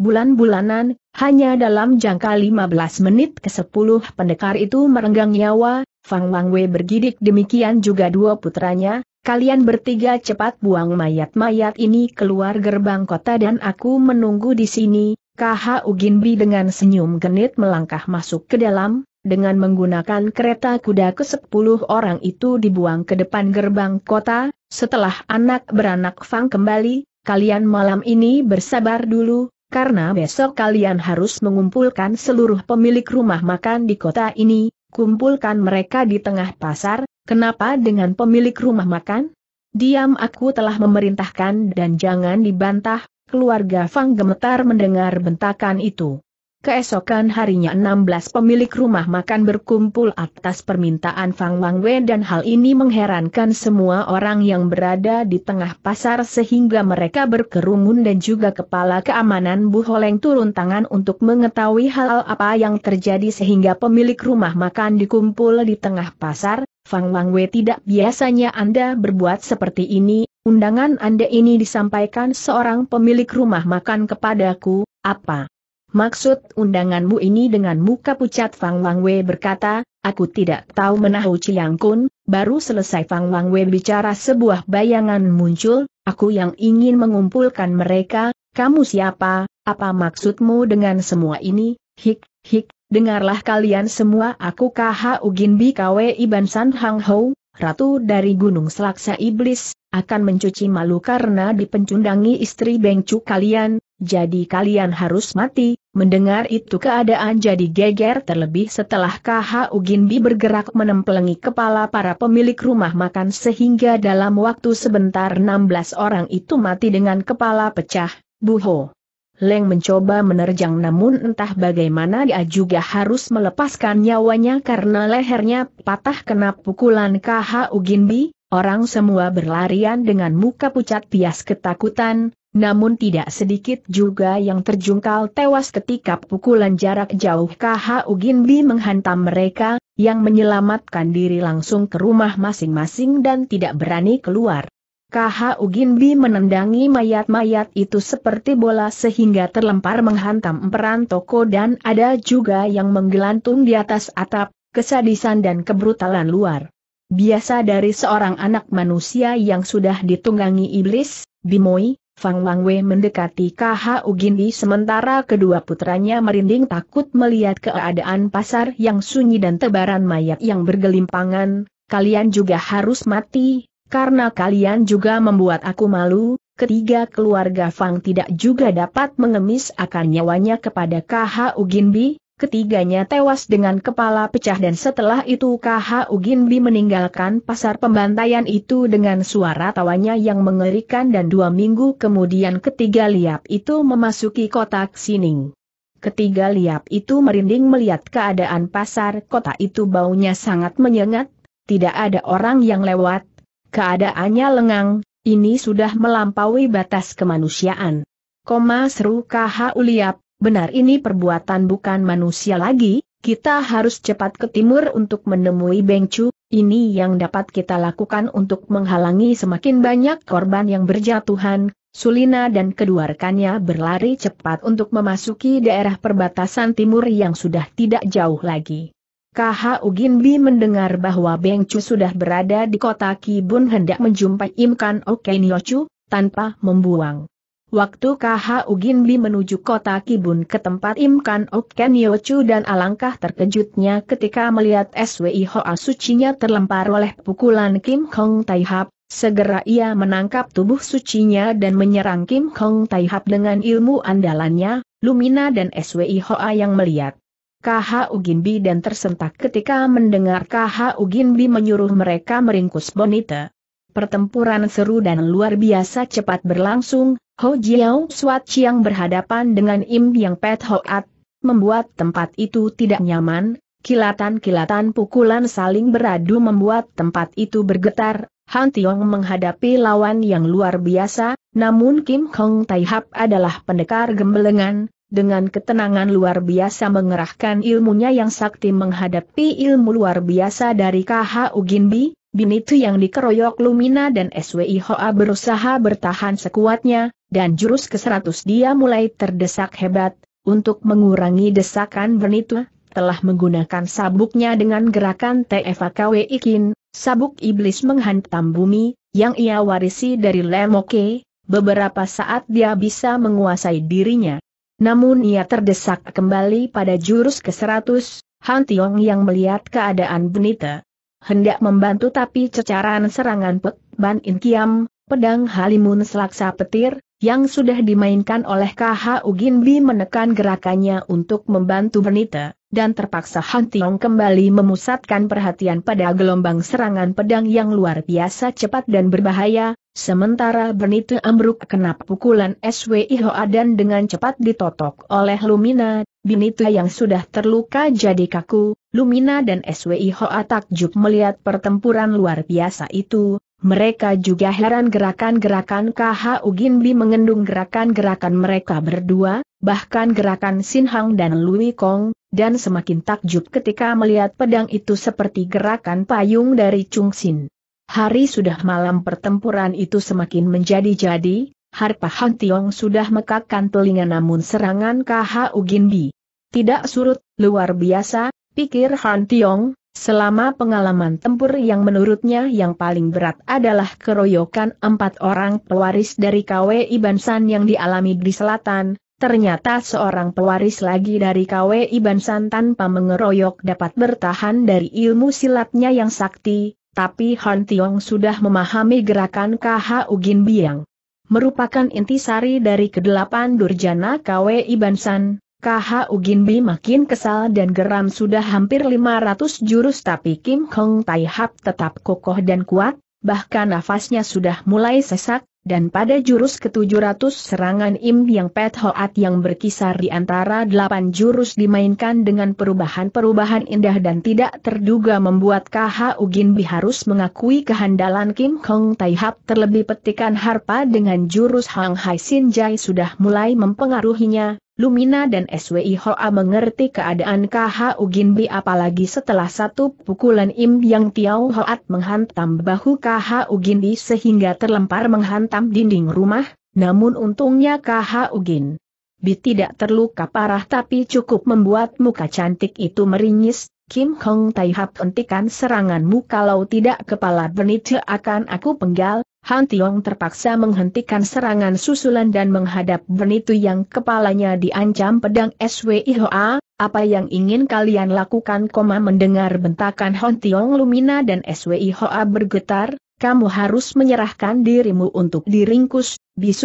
bulan-bulanan, hanya dalam jangka 15 menit ke 10 pendekar itu merenggang nyawa, Fang Wangwe bergidik demikian juga dua putranya, kalian bertiga cepat buang mayat-mayat ini keluar gerbang kota dan aku menunggu di sini, KH Uginbi dengan senyum genit melangkah masuk ke dalam, dengan menggunakan kereta kuda ke 10 orang itu dibuang ke depan gerbang kota, setelah anak beranak Fang kembali, kalian malam ini bersabar dulu, karena besok kalian harus mengumpulkan seluruh pemilik rumah makan di kota ini, kumpulkan mereka di tengah pasar, kenapa dengan pemilik rumah makan? Diam aku telah memerintahkan dan jangan dibantah, keluarga Fang gemetar mendengar bentakan itu. Keesokan harinya 16 pemilik rumah makan berkumpul atas permintaan Fang Wangwe dan hal ini mengherankan semua orang yang berada di tengah pasar sehingga mereka berkerumun dan juga kepala keamanan Bu Holeng turun tangan untuk mengetahui hal apa yang terjadi sehingga pemilik rumah makan dikumpul di tengah pasar. Fang Wangwe tidak biasanya Anda berbuat seperti ini, undangan Anda ini disampaikan seorang pemilik rumah makan kepadaku, apa? Maksud undanganmu ini dengan muka pucat Fang Wang Wei berkata, aku tidak tahu menahu Chiang Kun, baru selesai Fang Wang Wei bicara sebuah bayangan muncul, aku yang ingin mengumpulkan mereka, kamu siapa, apa maksudmu dengan semua ini, hik, hik, dengarlah kalian semua aku KH Ugin Kwe Iban San Hang Ho, ratu dari Gunung Selaksa Iblis, akan mencuci malu karena dipencundangi istri bengcu kalian, jadi kalian harus mati, mendengar itu keadaan jadi geger terlebih setelah KH Uginbi bergerak menempelengi kepala para pemilik rumah makan sehingga dalam waktu sebentar 16 orang itu mati dengan kepala pecah, buho. Leng mencoba menerjang namun entah bagaimana dia juga harus melepaskan nyawanya karena lehernya patah kena pukulan KH Uginbi, orang semua berlarian dengan muka pucat pias ketakutan, namun tidak sedikit juga yang terjungkal tewas ketika pukulan jarak jauh KH Uginbi menghantam mereka, yang menyelamatkan diri langsung ke rumah masing-masing dan tidak berani keluar. KH Uginbi menendangi mayat-mayat itu seperti bola sehingga terlempar menghantam emperan toko dan ada juga yang menggelantung di atas atap, kesadisan dan kebrutalan luar. Biasa dari seorang anak manusia yang sudah ditunggangi iblis, Bimoi, Fang Wangwe mendekati KHU Gindi sementara kedua putranya merinding takut melihat keadaan pasar yang sunyi dan tebaran mayat yang bergelimpangan, kalian juga harus mati, karena kalian juga membuat aku malu, ketiga keluarga Fang tidak juga dapat mengemis akan nyawanya kepada KHU Gindi, ketiganya tewas dengan kepala pecah dan setelah itu KHU Ginbi meninggalkan pasar pembantaian itu dengan suara tawanya yang mengerikan dan dua minggu kemudian ketiga liap itu memasuki kota Xining. Ketiga liap itu merinding melihat keadaan pasar kota itu baunya sangat menyengat, tidak ada orang yang lewat, keadaannya lengang, ini sudah melampaui batas kemanusiaan. Koma seru KH Uliap, benar ini perbuatan bukan manusia lagi, kita harus cepat ke timur untuk menemui Bengcu, ini yang dapat kita lakukan untuk menghalangi semakin banyak korban yang berjatuhan, Sulina dan kedua rekannya berlari cepat untuk memasuki daerah perbatasan timur yang sudah tidak jauh lagi. KH Uginbi mendengar bahwa Bengcu sudah berada di kota Kibun hendak menjumpai Imkan Okenyochu, tanpa membuang Waktu Ugin Ginbli menuju kota Kibun ke tempat Imkan Oken Yochu dan alangkah terkejutnya ketika melihat SWI Hoa sucinya terlempar oleh pukulan Kim Hong Taihap, segera ia menangkap tubuh sucinya dan menyerang Kim Hong Taihap dengan ilmu andalannya, Lumina dan SWI Hoa yang melihat. KH Uginbi dan tersentak ketika mendengar KH Uginbi menyuruh mereka meringkus Bonita. Pertempuran seru dan luar biasa cepat berlangsung, Ho Jiao Suat Chiang berhadapan dengan Im Yang Pet Hoat, membuat tempat itu tidak nyaman, kilatan-kilatan pukulan saling beradu membuat tempat itu bergetar, Han Tiong menghadapi lawan yang luar biasa, namun Kim Hong Tai Hap adalah pendekar gembelengan, dengan ketenangan luar biasa mengerahkan ilmunya yang sakti menghadapi ilmu luar biasa dari KH Uginbi, Bin itu yang dikeroyok Lumina dan SWI Hoa berusaha bertahan sekuatnya, dan jurus ke-100 dia mulai terdesak hebat, untuk mengurangi desakan itu, telah menggunakan sabuknya dengan gerakan TFAKW Ikin, sabuk iblis menghantam bumi, yang ia warisi dari Lemoke, beberapa saat dia bisa menguasai dirinya. Namun ia terdesak kembali pada jurus ke-100, Han Tiong yang melihat keadaan Benita hendak membantu tapi cecaran serangan Pek Ban In Kiam, pedang Halimun selaksa petir, yang sudah dimainkan oleh KH Ugin Bi menekan gerakannya untuk membantu Bernita, dan terpaksa Han Tiong kembali memusatkan perhatian pada gelombang serangan pedang yang luar biasa cepat dan berbahaya, sementara Bernita ambruk kena pukulan SWI dan dengan cepat ditotok oleh Lumina, Bernita yang sudah terluka jadi kaku, Lumina dan SWI Hoa takjub melihat pertempuran luar biasa itu, mereka juga heran gerakan-gerakan KH Uginbi mengendung gerakan-gerakan mereka berdua, bahkan gerakan Sin Hang dan Lui Kong, dan semakin takjub ketika melihat pedang itu seperti gerakan payung dari Chung Sin. Hari sudah malam pertempuran itu semakin menjadi-jadi, Harpa Hang Tiong sudah mekakkan telinga namun serangan KH Uginbi. Tidak surut, luar biasa, Pikir Han Tiong, selama pengalaman tempur yang menurutnya yang paling berat adalah keroyokan empat orang pewaris dari KW Iban San yang dialami di selatan, Ternyata seorang pewaris lagi dari KW Iban San tanpa mengeroyok dapat bertahan dari ilmu silatnya yang sakti, tapi Han Tiong sudah memahami gerakan KH Ugin Biang. Merupakan intisari dari kedelapan Durjana KW Iban San. KH Uginbi makin kesal dan geram sudah hampir 500 jurus tapi Kim Hong Tai Hap tetap kokoh dan kuat, bahkan nafasnya sudah mulai sesak, dan pada jurus ke-700 serangan Im Yang Pet Hoat yang berkisar di antara delapan jurus dimainkan dengan perubahan-perubahan indah dan tidak terduga membuat KH Ugin Bi harus mengakui kehandalan Kim Kong Tai Hap terlebih petikan harpa dengan jurus Hang Hai Sin Jai sudah mulai mempengaruhinya. Lumina dan SWI Hoa mengerti keadaan KH Ugin Bi apalagi setelah satu pukulan Im Yang Tiao Hoat menghantam bahu KH Ugin Bi sehingga terlempar menghantam menghantam dinding rumah, namun untungnya KH Ugin. Bi tidak terluka parah tapi cukup membuat muka cantik itu meringis, Kim Hong Tai Hap hentikan seranganmu kalau tidak kepala benit akan aku penggal, Han Tiong terpaksa menghentikan serangan susulan dan menghadap Benitu yang kepalanya diancam pedang SWIHOA, apa yang ingin kalian lakukan? Koma mendengar bentakan Han Tiong Lumina dan SWIHOA bergetar, kamu harus menyerahkan dirimu untuk diringkus,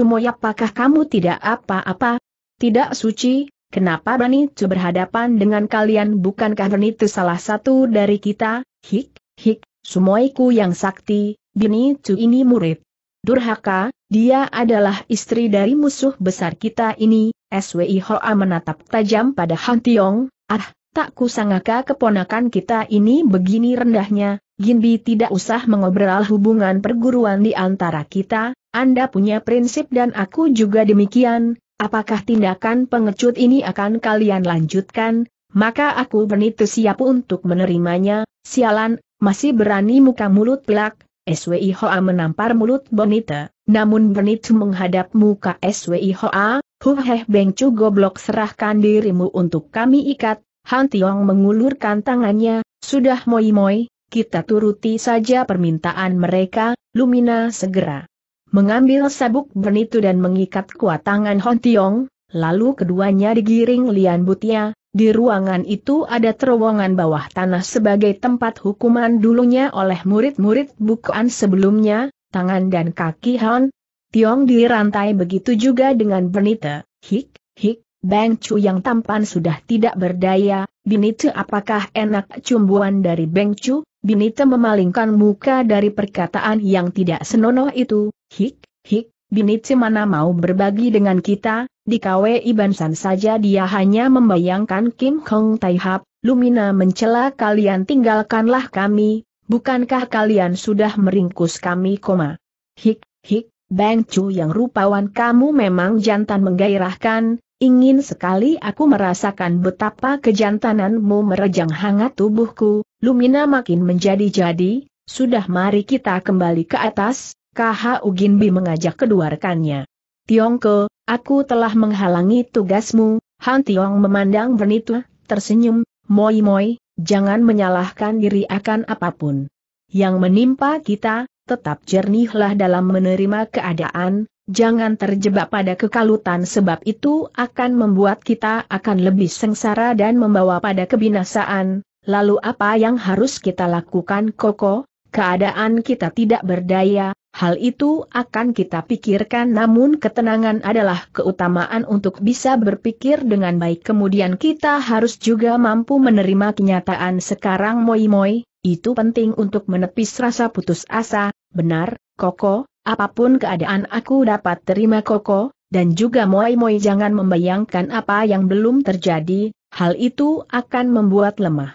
moya apakah kamu tidak apa-apa? Tidak suci, kenapa Banitu berhadapan dengan kalian bukankah itu salah satu dari kita, hik, hik, sumoiku yang sakti, Banitu ini murid. Durhaka, dia adalah istri dari musuh besar kita ini, SWI Hoa menatap tajam pada Han Tiong, ah, tak kusangka keponakan kita ini begini rendahnya, Ginbi tidak usah mengobrol hubungan perguruan di antara kita, Anda punya prinsip dan aku juga demikian, apakah tindakan pengecut ini akan kalian lanjutkan, maka aku bernitu siap untuk menerimanya, sialan, masih berani muka mulut pelak, SWI Hoa menampar mulut Bonita, namun Bonita menghadap muka SWI Hoa, Huh Heh Beng goblok serahkan dirimu untuk kami ikat, Han Tiong mengulurkan tangannya, sudah moi-moi, kita turuti saja permintaan mereka, Lumina segera mengambil sabuk bernitu dan mengikat kuat tangan Hon Tiong, lalu keduanya digiring Lian Butia, di ruangan itu ada terowongan bawah tanah sebagai tempat hukuman dulunya oleh murid-murid bukuan sebelumnya, tangan dan kaki Hon, Tiong dirantai begitu juga dengan Benita, hik, hik, Bang Chu yang tampan sudah tidak berdaya, Binitu apakah enak cumbuan dari Bang Chu? Binita memalingkan muka dari perkataan yang tidak senonoh itu, hik, hik, Binita mana mau berbagi dengan kita, di iban-san saja dia hanya membayangkan Kim Kong Taihap, Lumina mencela kalian tinggalkanlah kami, bukankah kalian sudah meringkus kami koma. Hik, hik, Bang Chu yang rupawan kamu memang jantan menggairahkan, Ingin sekali aku merasakan betapa kejantananmu merejang hangat tubuhku, Lumina makin menjadi-jadi, sudah mari kita kembali ke atas, KH Uginbi mengajak kedua rekannya. Tiongko, aku telah menghalangi tugasmu, Han Tiong memandang Bernitua, tersenyum, moi moi, jangan menyalahkan diri akan apapun. Yang menimpa kita, tetap jernihlah dalam menerima keadaan, Jangan terjebak pada kekalutan sebab itu akan membuat kita akan lebih sengsara dan membawa pada kebinasaan. Lalu apa yang harus kita lakukan Koko? Keadaan kita tidak berdaya, hal itu akan kita pikirkan namun ketenangan adalah keutamaan untuk bisa berpikir dengan baik kemudian kita harus juga mampu menerima kenyataan sekarang moi-moi, itu penting untuk menepis rasa putus asa, benar, Koko, Apapun keadaan aku dapat terima Koko, dan juga Moi Moi jangan membayangkan apa yang belum terjadi, hal itu akan membuat lemah.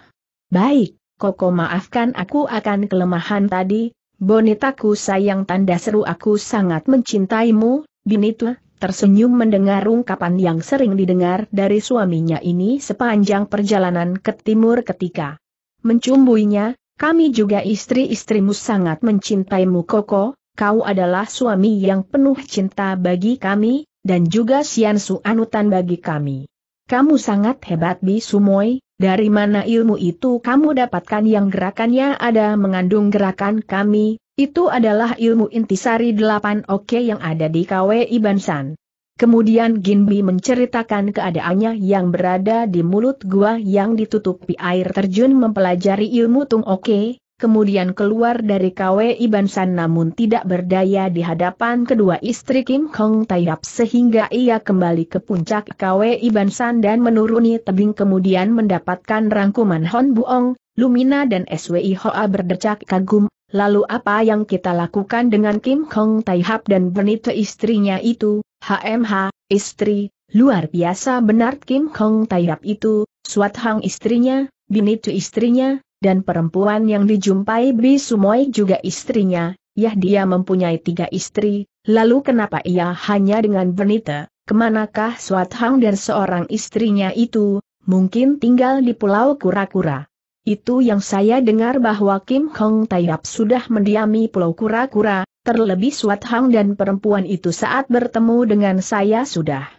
Baik, Koko maafkan aku akan kelemahan tadi, bonitaku sayang tanda seru aku sangat mencintaimu, Binitu, tersenyum mendengar ungkapan yang sering didengar dari suaminya ini sepanjang perjalanan ke timur ketika mencumbuinya, kami juga istri-istrimu sangat mencintaimu Koko, kau adalah suami yang penuh cinta bagi kami, dan juga Sian Su anutan bagi kami. Kamu sangat hebat Bi Sumoy, dari mana ilmu itu kamu dapatkan yang gerakannya ada mengandung gerakan kami, itu adalah ilmu intisari delapan oke yang ada di KW ibansan. Kemudian Ginbi menceritakan keadaannya yang berada di mulut gua yang ditutupi air terjun mempelajari ilmu Tung Oke, kemudian keluar dari KWI Bansan namun tidak berdaya di hadapan kedua istri Kim Hong Taiyap sehingga ia kembali ke puncak KWI Bansan dan menuruni tebing kemudian mendapatkan rangkuman Hon Buong, Lumina dan SWI Hoa berdecak kagum, lalu apa yang kita lakukan dengan Kim Hong Taihap dan Benito istrinya itu, HMH, istri, luar biasa benar Kim Hong Taihap itu, Suat Hang istrinya, Binitu istrinya, dan perempuan yang dijumpai Bi Sumoy juga istrinya, Yah dia mempunyai tiga istri, lalu kenapa ia hanya dengan Bernita, kemanakah Suat Hang dan seorang istrinya itu, mungkin tinggal di Pulau Kura-Kura. Itu yang saya dengar bahwa Kim Hong Taiyap sudah mendiami Pulau Kura-Kura, terlebih Suat Hang dan perempuan itu saat bertemu dengan saya sudah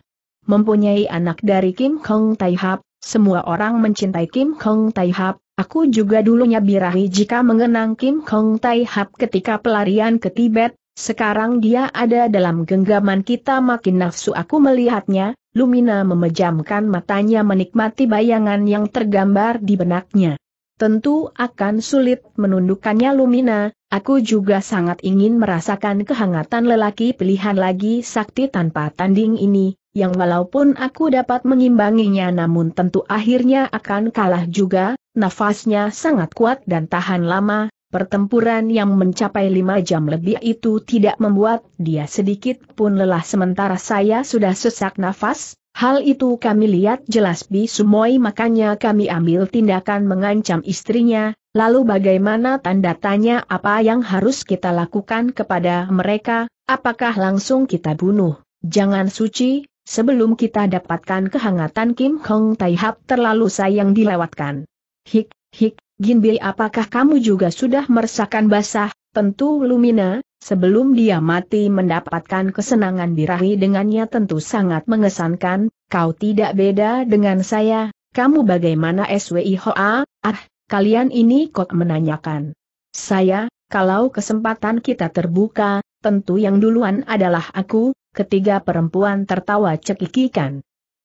mempunyai anak dari Kim Hong Taihap, semua orang mencintai Kim Hong Taihap, Aku juga dulunya birahi jika mengenang Kim Kong Tai Hap ketika pelarian ke Tibet, sekarang dia ada dalam genggaman kita makin nafsu aku melihatnya, Lumina memejamkan matanya menikmati bayangan yang tergambar di benaknya. Tentu akan sulit menundukkannya Lumina, aku juga sangat ingin merasakan kehangatan lelaki pilihan lagi sakti tanpa tanding ini, yang walaupun aku dapat mengimbanginya namun tentu akhirnya akan kalah juga, nafasnya sangat kuat dan tahan lama, pertempuran yang mencapai lima jam lebih itu tidak membuat dia sedikit pun lelah sementara saya sudah sesak nafas, hal itu kami lihat jelas bi. Bisumoy makanya kami ambil tindakan mengancam istrinya, lalu bagaimana tanda tanya apa yang harus kita lakukan kepada mereka, apakah langsung kita bunuh? Jangan suci, Sebelum kita dapatkan kehangatan Kim Hong Tai Hap terlalu sayang dilewatkan. Hik, hik, Ginbei apakah kamu juga sudah meresahkan basah, tentu Lumina, sebelum dia mati mendapatkan kesenangan dirahi dengannya tentu sangat mengesankan, kau tidak beda dengan saya, kamu bagaimana SWI Hoa, ah, kalian ini kok menanyakan. Saya, kalau kesempatan kita terbuka, tentu yang duluan adalah aku, Ketiga perempuan tertawa cekikikan.